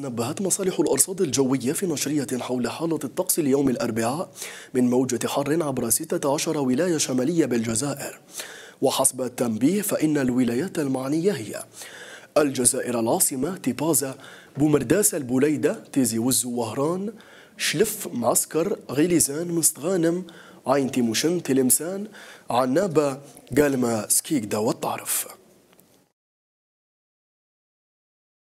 نبهت مصالح الأرصاد الجوية في نشرية حول حالة الطقس اليوم الأربعاء من موجة حر عبر 16 ولاية شمالية بالجزائر وحسب التنبيه فإن الولايات المعنية هي الجزائر العاصمة تيبازا بومرداس البوليدة تيزي وزو وهران شلف معسكر غيليزان مستغانم عين تيموشن تلمسان عنابة قالما سكيكدا والطارف